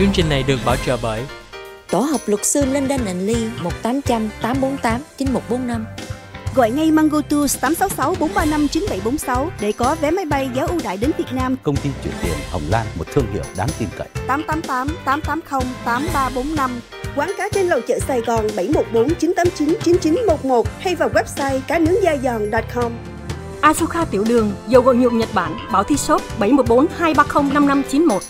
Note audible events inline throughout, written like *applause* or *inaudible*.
Chương trình này được bảo trợ bởi Tổ hợp luật sư London and Lee 1800 848 9145. Gọi ngay Mango Tours 866 435 9746 để có vé máy bay giá ưu đãi đến Việt Nam. Công ty chuyển tiền Hồng Lan, một thương hiệu đáng tin cậy. 888 880 8345. Quán cá trên lầu chợ Sài Gòn 714 989 9911 hay vào website cá nướng da giòn.com. Asuka Tiểu Đường, dầu gội nhuộm Nhật Bản, Bảo Thi Shop 714 230 5591.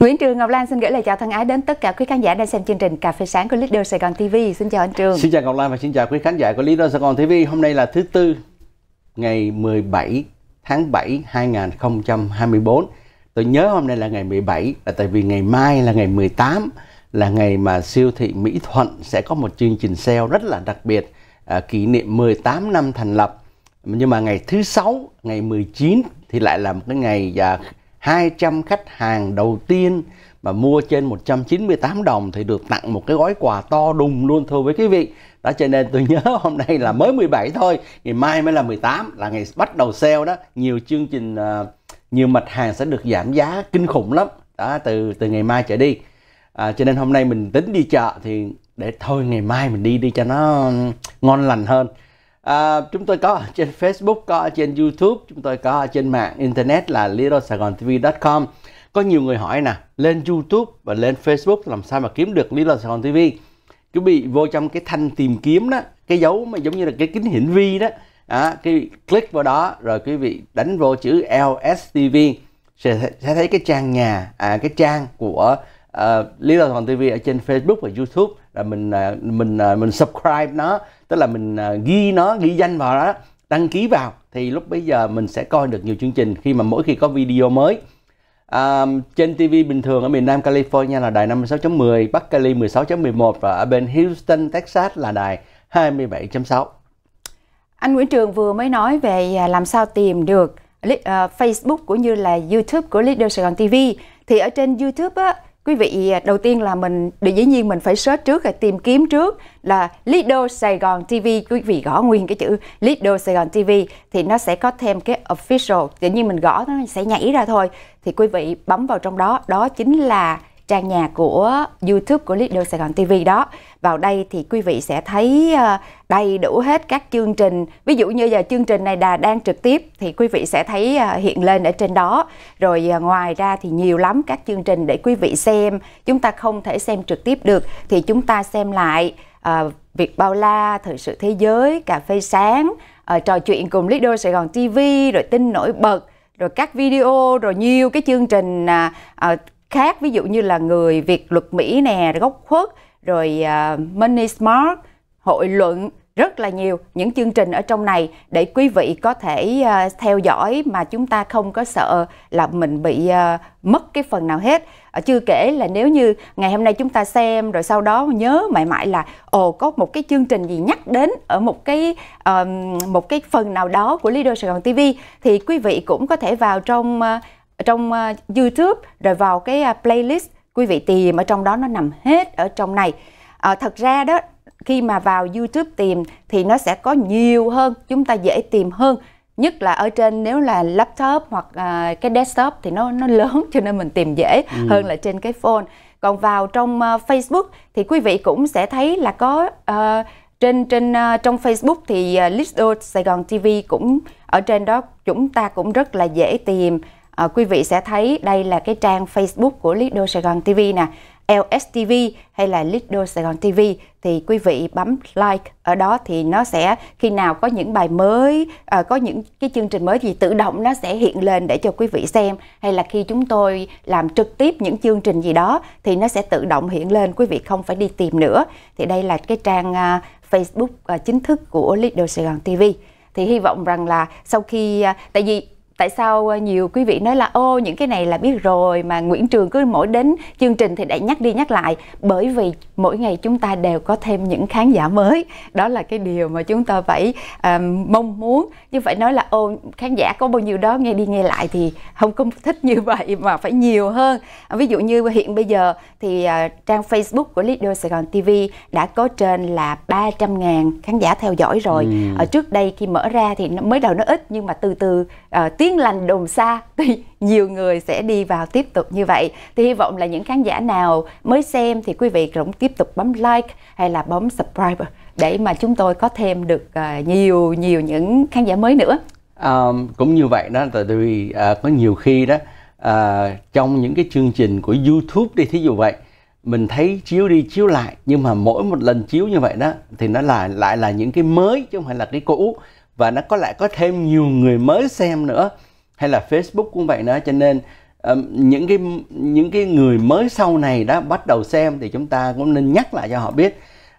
Nguyễn Trường Ngọc Lan xin gửi lời chào thân ái đến tất cả quý khán giả đang xem chương trình Cà phê sáng của Leader Sài Gòn TV. Xin chào anh Trường. Xin chào Ngọc Lan và xin chào quý khán giả của Leader Sài Gòn TV. Hôm nay là thứ tư, ngày 17 tháng 7 2024. Tôi nhớ hôm nay là ngày 17 là tại vì ngày mai là ngày 18 là ngày mà siêu thị Mỹ Thuận sẽ có một chương trình sale rất là đặc biệt à, kỷ niệm 18 năm thành lập. Nhưng mà ngày thứ sáu, ngày 19 thì lại là một cái ngày à, 200 khách hàng đầu tiên mà mua trên 198 đồng thì được tặng một cái gói quà to đùng luôn thưa với quý vị. Đó cho nên tôi *laughs* nhớ hôm nay là mới 17 thôi, ngày mai mới là 18 là ngày bắt đầu sale đó. Nhiều chương trình à, nhiều mặt hàng sẽ được giảm giá kinh khủng lắm. Đó từ từ ngày mai trở đi. À, cho nên hôm nay mình tính đi chợ thì để thôi ngày mai mình đi đi cho nó ngon lành hơn. À, chúng tôi có trên Facebook, có trên YouTube, chúng tôi có trên mạng internet là littlesaigontv.com. Có nhiều người hỏi nè, lên YouTube và lên Facebook làm sao mà kiếm được Little Saigon TV? Quý vị vô trong cái thanh tìm kiếm đó, cái dấu mà giống như là cái kính hiển vi đó, à, quý click vào đó rồi quý vị đánh vô chữ LSTV sẽ, sẽ thấy cái trang nhà, à, cái trang của uh, ờ, Little Saigon TV ở trên Facebook và YouTube mình à, mình à, mình subscribe nó tức là mình à, ghi nó ghi danh vào đó đăng ký vào thì lúc bây giờ mình sẽ coi được nhiều chương trình khi mà mỗi khi có video mới à, trên TV bình thường ở miền Nam California là đài 56.10 Bắc Cali 16.11 và ở bên Houston Texas là đài 27.6 anh Nguyễn Trường vừa mới nói về làm sao tìm được Facebook cũng như là YouTube của Leader Sài Gòn TV thì ở trên YouTube á, quý vị à, đầu tiên là mình để dĩ nhiên mình phải search trước rồi tìm kiếm trước là Lido Sài Gòn TV quý vị gõ nguyên cái chữ Lido Sài Gòn TV thì nó sẽ có thêm cái official tự nhiên mình gõ nó sẽ nhảy ra thôi thì quý vị bấm vào trong đó đó chính là trang nhà của YouTube của Little Sài Gòn TV đó. Vào đây thì quý vị sẽ thấy ờ, đầy đủ hết các chương trình. Ví dụ như giờ chương trình này là đang trực tiếp thì quý vị sẽ thấy ờ, hiện lên ở trên đó. Rồi ờ, ngoài ra thì nhiều lắm các chương trình để quý vị xem. Chúng ta không thể xem trực tiếp được thì chúng ta xem lại uh, Việc Bao La, Thời sự Thế giới, Cà phê sáng, uh, trò chuyện cùng Lido Sài Gòn TV, rồi tin nổi bật, rồi các video, rồi nhiều cái chương trình uh, uh, khác ví dụ như là người Việt luật Mỹ nè gốc khuất rồi uh, Money Smart hội luận rất là nhiều những chương trình ở trong này để quý vị có thể uh, theo dõi mà chúng ta không có sợ là mình bị uh, mất cái phần nào hết. Uh, chưa kể là nếu như ngày hôm nay chúng ta xem rồi sau đó nhớ mãi mãi là ồ có một cái chương trình gì nhắc đến ở một cái uh, một cái phần nào đó của Leader Sài Gòn TV thì quý vị cũng có thể vào trong uh, trong uh, YouTube rồi vào cái uh, playlist quý vị tìm ở trong đó nó nằm hết ở trong này. À, thật ra đó khi mà vào YouTube tìm thì nó sẽ có nhiều hơn, chúng ta dễ tìm hơn. Nhất là ở trên nếu là laptop hoặc à, cái desktop thì nó nó lớn *laughs* cho nên mình tìm dễ ừ. hơn là trên cái phone. Còn vào trong uh, Facebook thì quý vị cũng sẽ thấy là có uh, trên trên uh, trong Facebook thì uh, Listo Sài Gòn TV cũng ở trên đó chúng ta cũng rất là dễ tìm à, quý vị sẽ thấy đây là cái trang Facebook của Lido Sài Gòn TV nè LSTV hay là Lido Sài Gòn TV thì quý vị bấm like ở đó thì nó sẽ khi nào có những bài mới ờ, có những cái chương trình mới gì tự động nó sẽ hiện lên để cho quý vị xem hay là khi chúng tôi làm trực tiếp những chương trình gì đó thì nó sẽ tự động hiện lên quý vị không phải đi tìm nữa thì đây là cái trang ờ, Facebook chính thức của Lido Sài Gòn TV thì hy vọng rằng là sau khi tại vì tại sao ờ, nhiều quý vị nói là ô những cái này là biết rồi mà Nguyễn Trường cứ mỗi đến chương trình thì lại nhắc đi nhắc lại bởi vì mỗi ngày chúng ta đều có thêm những khán giả mới đó là cái điều mà chúng ta phải um, mong muốn chứ phải nói là ô khán giả có bao nhiêu đó nghe đi nghe lại thì không có *laughs* thích như vậy mà phải nhiều hơn ví dụ như hiện bây giờ thì uh, trang Facebook của Leader Sài Gòn TV đã có trên là 300.000 khán giả theo dõi rồi ừ. ở trước đây khi mở ra thì nó mới đầu nó ít nhưng mà từ từ uh, tiếp yên lành đồn xa *laughs* thì nhiều người sẽ đi vào tiếp tục như vậy thì hy vọng là những khán giả nào mới xem thì quý vị cũng tiếp tục bấm like hay là bấm subscribe để mà chúng tôi có thêm được ờ, nhiều nhiều những khán giả mới nữa à, cũng như vậy đó tại vì à, có nhiều khi đó à, trong những cái chương trình của YouTube đi thí dụ vậy mình thấy chiếu đi chiếu lại nhưng mà mỗi một lần chiếu như vậy đó thì nó lại lại là những cái mới chứ không phải là cái cũ và nó có lại có thêm nhiều người mới xem nữa hay là Facebook cũng vậy nữa cho nên um, những cái những cái người mới sau này đã bắt đầu xem thì chúng ta cũng nên nhắc lại cho họ biết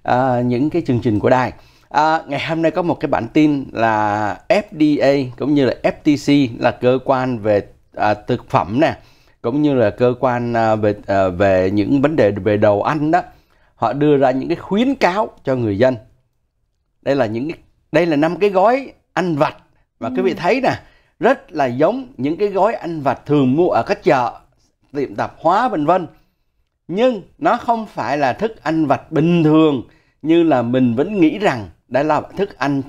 uh, những cái chương trình của đài À, ngày hôm nay có một cái bản tin là FDA cũng như là FTC là cơ quan về à, thực phẩm nè cũng như là cơ quan à, về à, về những vấn đề về đầu ăn đó họ đưa ra những cái khuyến cáo cho người dân đây là những cái đây là năm cái gói anh vặt và ừ. quý vị ừ. thấy nè rất là giống những cái gói anh vặt thường mua ở các chợ tiệm tạp hóa vân vân nhưng nó không phải là thức ăn vặt bình thường như là mình vẫn nghĩ rằng đã là thức ăn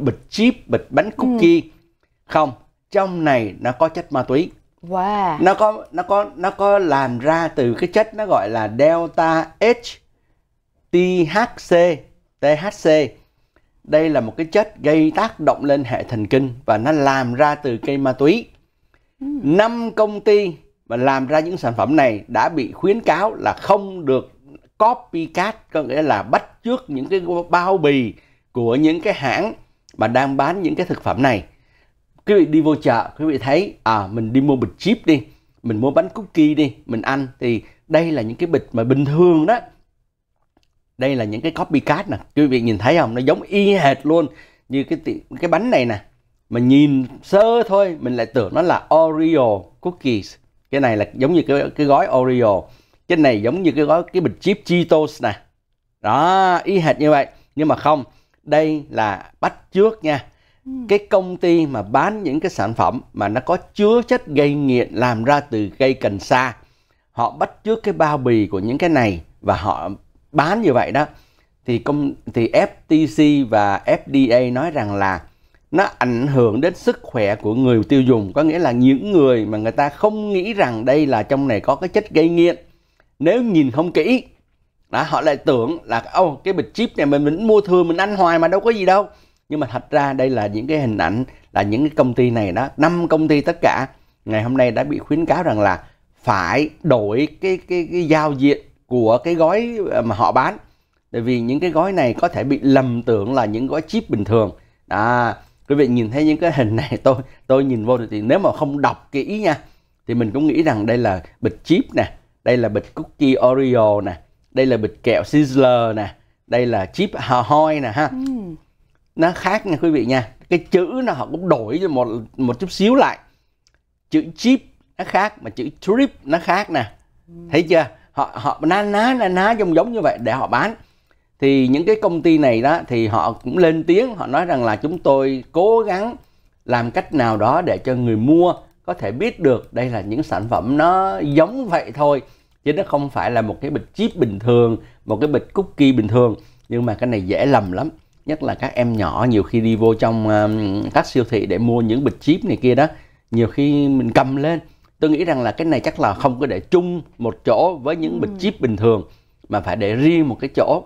bịch chip bịch bánh ừ. cookie ừ. không trong này nó có chất ma túy wow. nó có nó có nó có làm ra từ cái chất nó gọi là delta H THC THC đây là một cái chất gây tác động lên hệ thần kinh và nó làm ra từ cây ma túy. Năm công ty mà làm ra những sản phẩm này đã bị khuyến cáo là không được copycat, có nghĩa là bắt chước những cái bao bì của những cái hãng mà đang bán những cái thực phẩm này. Quý vị đi vô chợ, quý vị thấy à mình đi mua bịch chip đi, mình mua bánh cookie đi, mình ăn thì đây là những cái bịch mà bình thường đó đây là những cái copycat nè quý vị nhìn thấy không nó giống y hệt luôn như cái cái bánh này nè mà nhìn sơ thôi mình lại tưởng nó là Oreo cookies cái này là giống như cái cái gói Oreo cái này giống như cái gói cái bịch chip Cheetos nè đó y hệt như vậy nhưng mà không đây là bắt trước nha hmm. cái công ty mà bán những cái sản phẩm mà nó có chứa chất gây nghiện làm ra từ cây cần sa họ bắt chước cái bao bì của những cái này và họ bán như vậy đó thì công thì FTC và FDA nói rằng là nó ảnh hưởng đến sức khỏe của người tiêu dùng có nghĩa là những người mà người ta không nghĩ rằng đây là trong này có cái chất gây nghiện nếu nhìn không kỹ đó, họ lại tưởng là ô oh, cái bịch chip này mình mình mua thừa mình ăn hoài mà đâu có gì đâu nhưng mà thật ra đây là những cái hình ảnh là những cái công ty này đó năm công ty tất cả ngày hôm nay đã bị khuyến cáo rằng là phải đổi cái cái cái giao diện của cái gói à, mà họ bán tại vì những cái gói này có thể bị lầm tưởng là những gói chip bình thường à quý vị nhìn thấy những cái hình này *laughs* tôi tôi nhìn vô thì nếu mà không đọc kỹ nha thì mình cũng nghĩ rằng đây là bịch chip nè đây là bịch cookie Oreo nè đây là bịch kẹo Sizzler nè đây là chip hà hoi nè ha ừ. nó khác nha quý vị nha cái chữ nó họ cũng đổi cho một một chút xíu lại chữ chip nó khác mà chữ trip nó khác nè ừ. thấy chưa họ họ ná ná ná ná giống giống như vậy để họ bán thì những cái công ty này đó thì họ cũng lên tiếng họ nói rằng là chúng tôi cố gắng làm cách nào đó để cho người mua có thể biết được đây là những sản phẩm nó giống vậy thôi chứ nó không phải là một cái bịch chip bình thường một cái bịch cookie bình thường nhưng mà cái này dễ lầm lắm nhất là các em nhỏ nhiều khi đi vô trong các siêu thị để mua những bịch chip này kia đó nhiều khi mình cầm lên tôi nghĩ rằng là cái này chắc là không có để chung một chỗ với những bịch ừ. chip bình thường mà phải để riêng một cái chỗ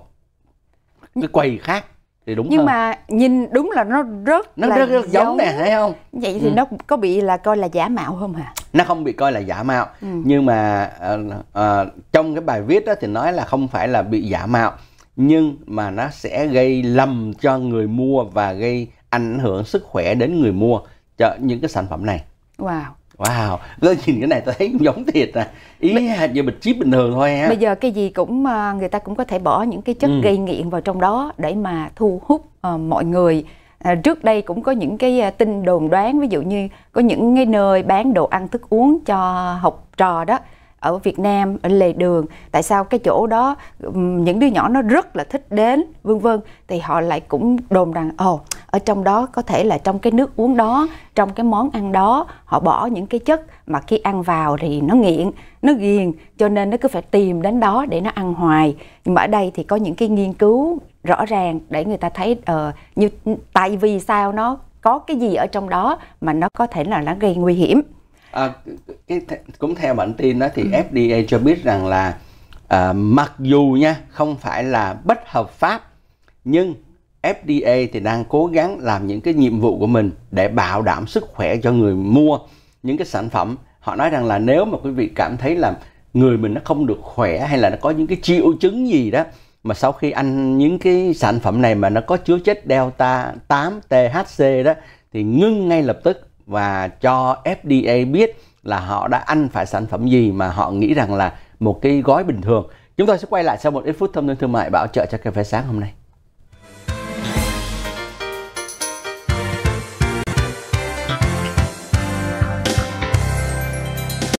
cái quầy khác thì đúng nhưng hơn. mà nhìn đúng là nó rất nó là rất, rất giống, nè thấy không vậy thì ừ. nó có bị là coi là giả mạo không hả nó không bị coi là giả mạo ừ. nhưng mà uh, uh, trong cái bài viết đó thì nói là không phải là bị giả mạo nhưng mà nó sẽ gây lầm cho người mua và gây ảnh hưởng sức khỏe đến người mua cho những cái sản phẩm này wow Wow, tôi nhìn cái này tôi thấy cũng giống thiệt à. Ý như hạt bịch chip bình thường thôi ha. Bây giờ cái gì cũng ờ, người ta cũng có thể bỏ những cái chất ừ. gây nghiện vào trong đó để mà thu hút uh, mọi người. À, trước đây cũng có những cái ờ, tin đồn đoán ví dụ như có những cái nơi bán đồ ăn thức uống cho học trò đó ở Việt Nam ở lề đường tại sao cái chỗ đó những đứa nhỏ nó rất là thích đến vân vân thì họ lại cũng đồn rằng ồ oh, ở trong đó có thể là trong cái nước uống đó trong cái món ăn đó họ bỏ những cái chất mà khi ăn vào thì nó nghiện nó ghiền cho nên nó cứ phải tìm đến đó để nó ăn hoài nhưng mà ở đây thì có những cái nghiên cứu rõ ràng để người ta thấy uh, như tại vì sao nó có cái gì ở trong đó mà nó có thể là nó gây nguy hiểm à, cái cũng theo bản tin đó thì ừ. FDA cho biết rằng là à, mặc dù nha không phải là bất hợp pháp nhưng FDA thì đang cố gắng làm những cái nhiệm vụ của mình để bảo đảm sức khỏe cho người mua những cái sản phẩm họ nói rằng là nếu mà quý vị cảm thấy là người mình nó không được khỏe hay là nó có những cái triệu chứng gì đó mà sau khi ăn những cái sản phẩm này mà nó có chứa chất delta 8 THC đó thì ngưng ngay lập tức và cho FDA biết là họ đã ăn phải sản phẩm gì mà họ nghĩ rằng là một cái gói bình thường. Chúng ta sẽ quay lại sau một ít phút thông tin thương mại bảo trợ cho cà phê sáng hôm nay.